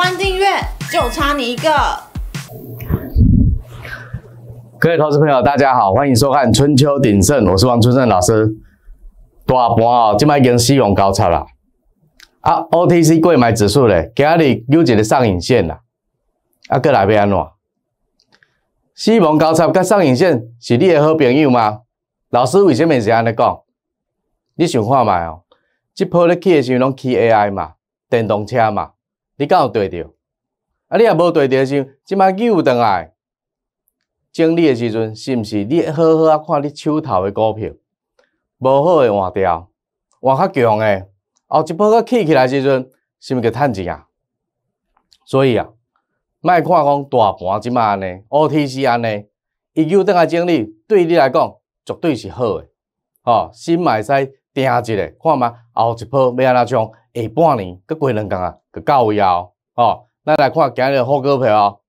关订阅就差你一个，各位投资朋友，大家好，欢迎收看《春秋鼎盛》，我是王春盛老师。大盘哦，今麦已经死亡交叉啦，啊，OTC 过买指数咧，今日又一个上影线啦，啊，过来要安怎？死亡交叉跟上影线是你的好朋友吗？老师为什么是安尼讲？你想看卖哦，这波你去的时候拢去 AI 嘛，电动车嘛。你敢有对着？啊！你若无对着，是即摆救倒来整理诶时阵，是毋是？你好好啊，看你手头诶股票，无好诶换掉，换较强诶后一波佮起起来时阵，是毋叫趁钱啊？所以啊，卖看讲大盘即摆安尼，O T C 安尼，伊救倒来整理，对你来讲绝对是好吼。哦，嘛会使定一下，看嘛，后一波要安怎冲？下半年佮过两工啊？教育哦，咱来看今日好股票哦。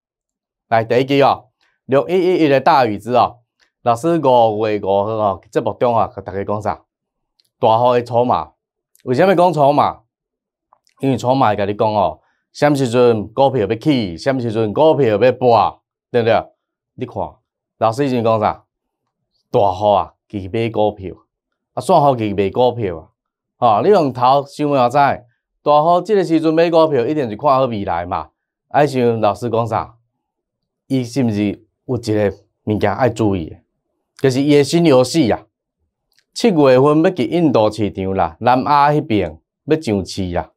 来第一支哦，六一一一的大雨子哦。老师五月五号哦，节目中啊，甲大家讲啥？大号的筹码，为啥物讲筹码？因为筹码甲你讲哦，啥物时阵股票要起，啥物时阵股票要跌，对不对？你看，老师前讲啥？大号啊，去买股票，啊，算好去卖股票啊。哦，你用头想仔载。大好，这个时阵买股票，一定是看好未来嘛。爱想老师讲啥，伊是毋是有一个物件爱注意？就是诶新游戏啊。七月份要去印度市场啦，南亚迄边要上市啦。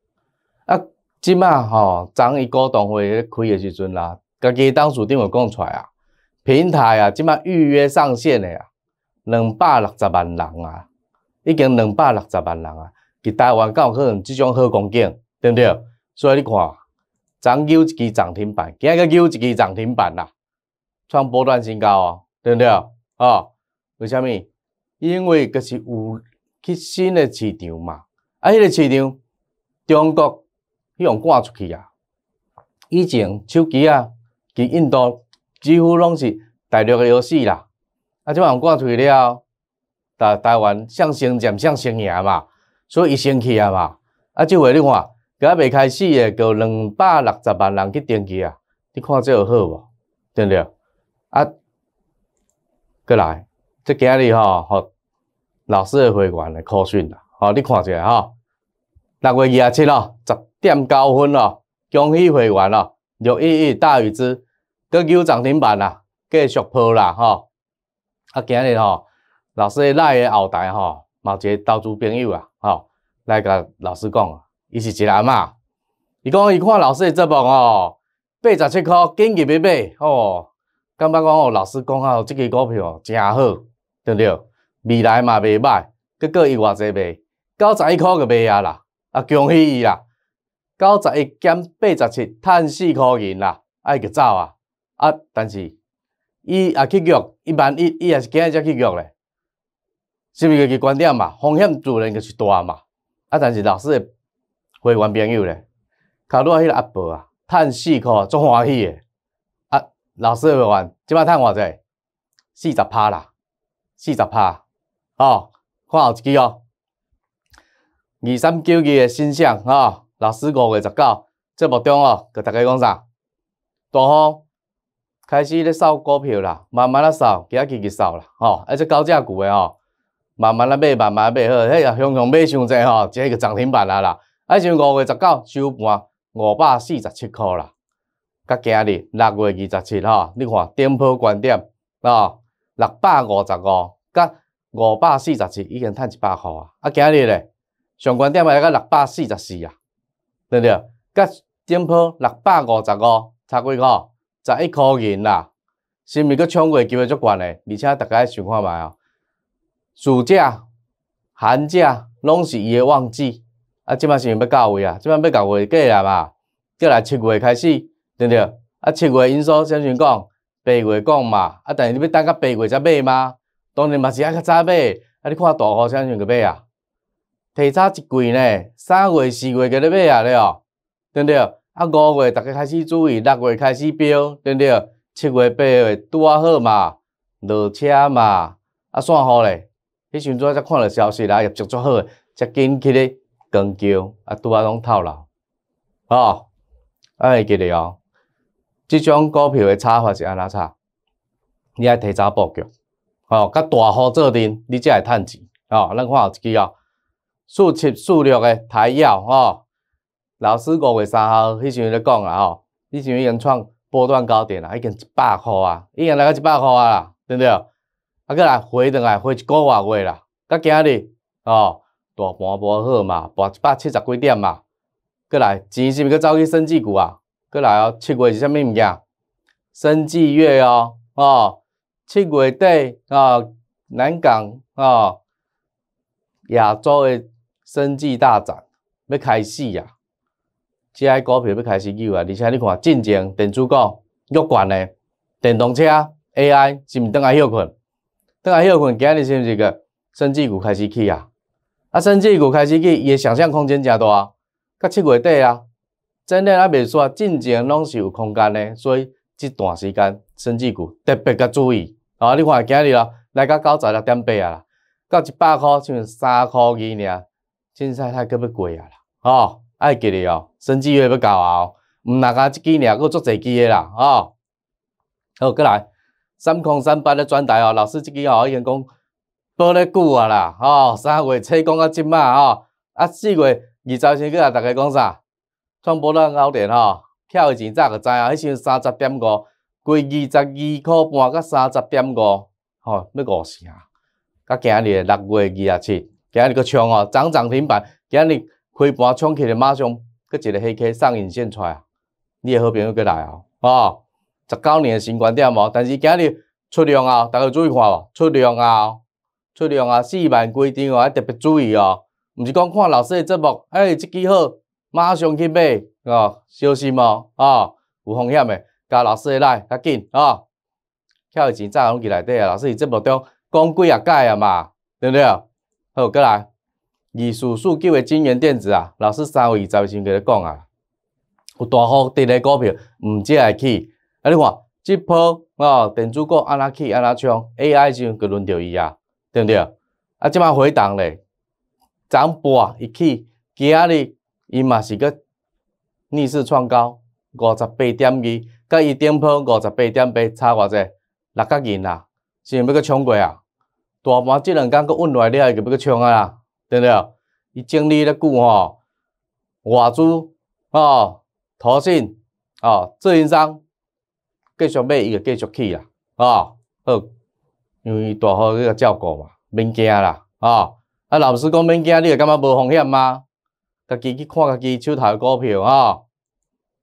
啊，即卖吼，昨伊股东会开诶时阵啦，家己当主顶讲出来啊，平台啊，即卖预约上线的啊，两百六十万人啊，已经两百六十万人啊。伫台湾敢有可能即种好光景，对毋对？所以你看，昨日有一支涨停板，今日有一支涨停板啦，创波段新高哦，对毋对？哦，为虾米？因为佫是有去新的市场嘛，啊，迄个市场中国迄经赶出去啊。以前手机啊，伫印度几乎拢是大陆的游戏啦，啊，即阵赶出去了，台台湾想先占，向先赢嘛。所以一星期啊嘛，啊，这回你看，刚未开始诶，就两百六十万人去登记啊，你看这有好无？对不对？啊，过来，即今日吼，吼老师诶会员诶课讯啦，吼，你看一下吼，六月二十七号十点九分哦，恭喜会员哦，六一一大预之，个叫涨停板啦，继续破啦吼。啊，今日吼，老师内诶后台吼，嘛一个投资朋友啊。哦，来甲老师讲，伊是一个阿嬷，伊讲伊看老师的节目哦，八十七箍今日要买哦，感觉讲哦，老师讲啊，即支股票哦，正好对不对？未来嘛未歹，结果伊偌济卖，九十一箍就卖啊啦，啊恭喜伊啦，九十一减八十七，趁四箍银啦，爱就走啊，啊但是伊也去约，伊万一，伊也是今日才去约咧。是毋是个个观点嘛？风险自然就是大嘛。啊，但是老师的会员朋友呢，考虑迄个阿伯啊，趁四块，足欢喜诶。啊，老师的会员即摆趁偌济？四十趴啦，四十趴。哦，看后一支哦，二三九二诶，新向哦。老师五月十九，节目中哦，个大家讲啥？大风开始咧扫股票啦，慢慢仔扫，他起起扫啦。吼，啊，即高价股诶吼。慢慢来买，慢慢买好。迄个向上买上侪吼，即个就涨停板啦啦。还是五月十九收盘五百四十七块啦。甲今日六月二十七吼，你看点破关点啊，六百五十五，甲五百四十七已经赚一百块啊。啊，今日咧上关点来到六百四十四啊，对不对？甲点破六百五十五差几块？十一块银啦，是是佫冲过机会足悬个？而且大家想看卖哦。暑假、寒假拢是伊诶旺季，啊，即摆是欲到位啊，即摆欲到月过啊嘛，叫来七月开始，对不对？啊，七月因素先先讲，八月讲嘛，啊，但是你欲等到八月才买吗？当然嘛是啊，较早买，啊，你看大号先先去买啊，提早一季呢，三月、四月都咧买啊了，对不对？啊，五月逐个开始注意，六月开始标，对不对？七月、八月拄啊好嘛，落车嘛，啊算好咧。迄时阵才看到消息来业绩足好，才紧去咧狂叫，啊，拄啊拢套牢，吼，啊会记得哦。即种股票诶，炒法是安那炒？你爱提早布局，吼，甲大户做阵，你才会趁钱，吼。咱看后一支哦，四七四六诶，台药，吼。老师五月三号迄时阵咧讲啊，吼，迄时阵已经创波段高点啦，已经一百块啊，已经来到一百块啊啦，对不对？啊，搁来回顿来回一个外月啦。个今日哦，大盘无好嘛，盘一百七十几点嘛。搁来钱是毋是走去升计股啊？搁来哦，七月是啥物物件？升计月哦哦，七月底啊，南港啊，亚洲的升计大涨要开始呀！即个股票要开始救啊！而且你看，进前电子股越冠的电动车 AI 是毋是顿来歇困？等下休困，今日是毋是个升绩股开始起啊？啊，升绩股开始起，伊诶想象空间诚大，到七月底啊，真的还未煞，进前拢是有空间的。所以这段时间升绩股特别较注意。啊，你看今日啦，来到九十六点八啊，到一百块像三块二尔，凊彩太可要贵啊啦！哦，爱记哩哦，升绩股要到啊，毋若单只只尔，佫做侪只诶啦！哦，好，过来。三控三八咧转台哦，老师这支号已经讲播咧久啊啦，哦，三月七讲到即卖哦，啊四月二十先日啊，大家讲啥？创不到高点哦，跳的前早个知啊，迄时三十点五，规二十二箍半到三十点五，吼，要五成。啊，今年六月二十七，今日个冲哦，涨涨停板，今日开盘冲起来马上，搁一个黑 K 上影线出啊，你好平友个来哦，哦。十九年的新观点哦，但是今日出量啊，大家注意看哦，出量啊，出量啊，四万几张哦，还特别注意哦，毋是讲看老师的节目，哎，即支好，马上去买哦，小心哦，哦，有风险的，加老师的来较紧哦，欠的钱早拢去内底啊，老师伊节目中讲几啊届啊嘛，对不对好，过来，二、四、数据的金源电子啊，老师三位十先给你讲啊，有大幅跌的股票，毋接下去。啊，你看，这波哦，电子股安那起安那冲，AI 就佮轮到伊啊，对不对？啊，即摆回档暗涨波一去，今日伊嘛是个逆势创高，五十八点二，甲伊顶波五十八点八差偌侪，六角银啦，是毋要佮冲过啊？大盘即两天佮稳落了，佮要佮冲啊啦，对不对？伊整理咧久吼，外资哦，投信哦，运营商。继续买，伊就继续起啦，吼好，因为大号去甲照顾嘛，免惊啦，吼啊老师讲免惊，你会感觉无风险吗？家己去看家己手头股票，吼，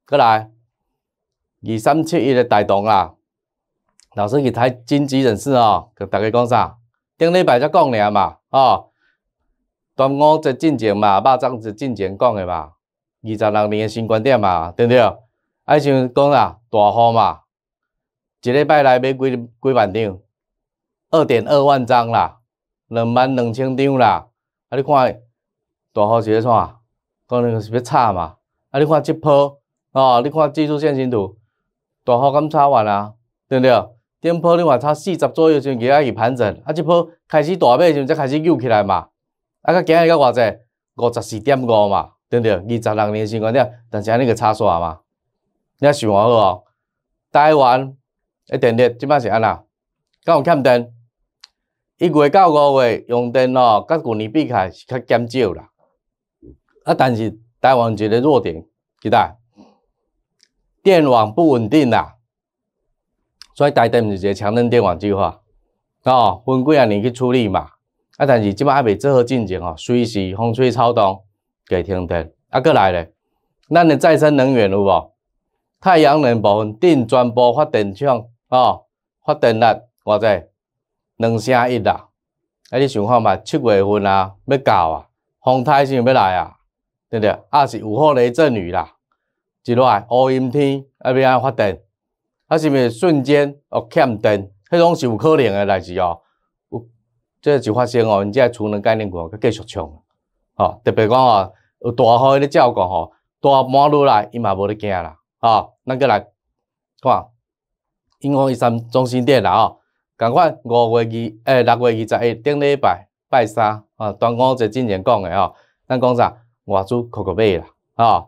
过来二三七一的大动啦。老师去太经济人士哦，甲大家讲啥？顶礼拜才讲俩嘛，吼端午节进前嘛，肉粽节进前讲的嘛，二十六年个新观点嘛，对不对？爱像讲啦，大号嘛。一礼拜来买几几万张，二点二万张啦，两万两千张啦。啊，你看大号是咧创啊，可能是要炒嘛。啊，你看即波，哦，你看技术线形图，大号敢炒完啊，对不对？顶波你话差四十左右，就期他去盘整，啊即波开始大买，就才开始扭起来嘛。啊，到今日到偌济五十四点五嘛，对不对？二十六年新间点，但是安尼个差煞嘛，你啊想好哦，台湾。诶，电力即摆是安那？敢有欠电，一月到五月用电哦，甲旧年比起来是较减少啦。啊，但是台湾一个弱点，伫叨？电网不稳定啦，所以台电毋是一个强韧电网计划，哦，分几啊年去处理嘛。啊，但是即摆还未做好进程哦，随时风吹草动，计停电。啊，搁来咧，咱的再生能源有无？太阳能部分，电全波发电厂。哦，发电力，偌济，两千一啦。啊，你想看嘛？七月份啊，要到啊，风台是要来啊？对不对？啊，是有号雷阵雨啦，一落来乌阴天，啊，要安发电？啊，是毋是瞬间哦欠电？迄种是有可能诶代志哦。即就发生哦，你即储能概念股继续冲。哦，特别讲哦，有大雨咧照顾吼，大马路来，伊嘛无咧惊啦。哦，咱个来看。永旺一三中心店啦，哦，同款五月二，诶，六月二十一顶礼拜拜三，哦，端午节之前讲的哦，咱讲啥，外资可去买啦，哦，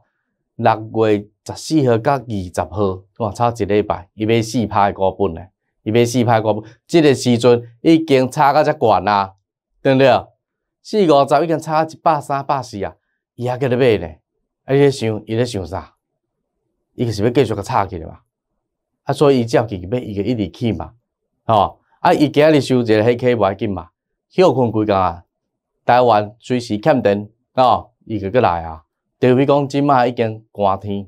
六月十四号甲二十号，哇，差一礼拜，伊买四块股本嘞，伊买四块股本，即个时阵已经差到遮悬啦，对不对？四五十已经差一百三百四啊，伊还搁咧买呢，啊，伊咧想，伊咧想啥？伊是欲继续甲差去嘛？啊，所以伊只要起起伊就一直起嘛，吼！啊，伊今日收一个黑 K 无要紧嘛，休困几工啊？台湾随时欠电，哦，伊就佫来啊。对比讲，即卖已经寒天，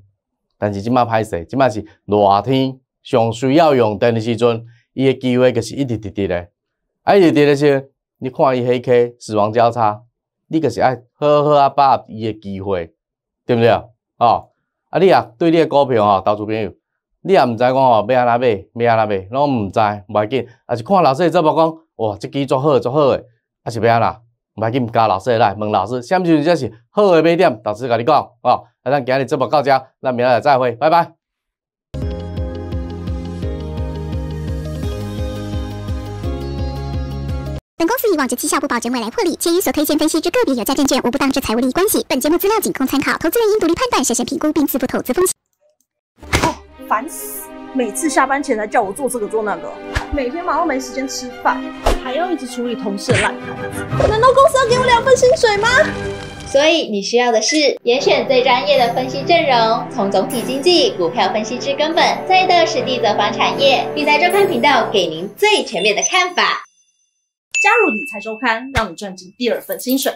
但是即卖歹势，即卖是热天，上需要用电的时阵，伊诶机会就是一直直直嘞。啊，一直直嘞时，你看伊黑 K 死亡交叉，你就是爱好好啊把握伊诶机会，对不对？哦，啊，你啊，对你诶股票哦，投资朋友。你也唔知讲哦，买安那买，要安那买，拢唔知，唔要紧，也是看老师。只不过讲，哇，这支作好，作好诶，还是买安那，唔要紧，加老师来问老师，什么时事才是好诶买点，老师甲你讲哦。啊，咱今日节目到这，咱明仔再会，拜拜。本公司以往站绩效不保证未来获利，且与所推荐分析之个别有价证券无不当之财务利益关系。本节目资料仅供参考，投资人应独立判断，审慎评估并自负投资风险。烦死！每次下班前才叫我做这个做那个，每天忙到没时间吃饭，还要一直处理同事的烂摊子。难道公司要给我两份薪水吗？所以你需要的是严选最专业的分析阵容，从总体经济、股票分析之根本，再到是地走房产业，理财周刊频道给您最全面的看法。加入理财周刊，让你赚进第二份薪水。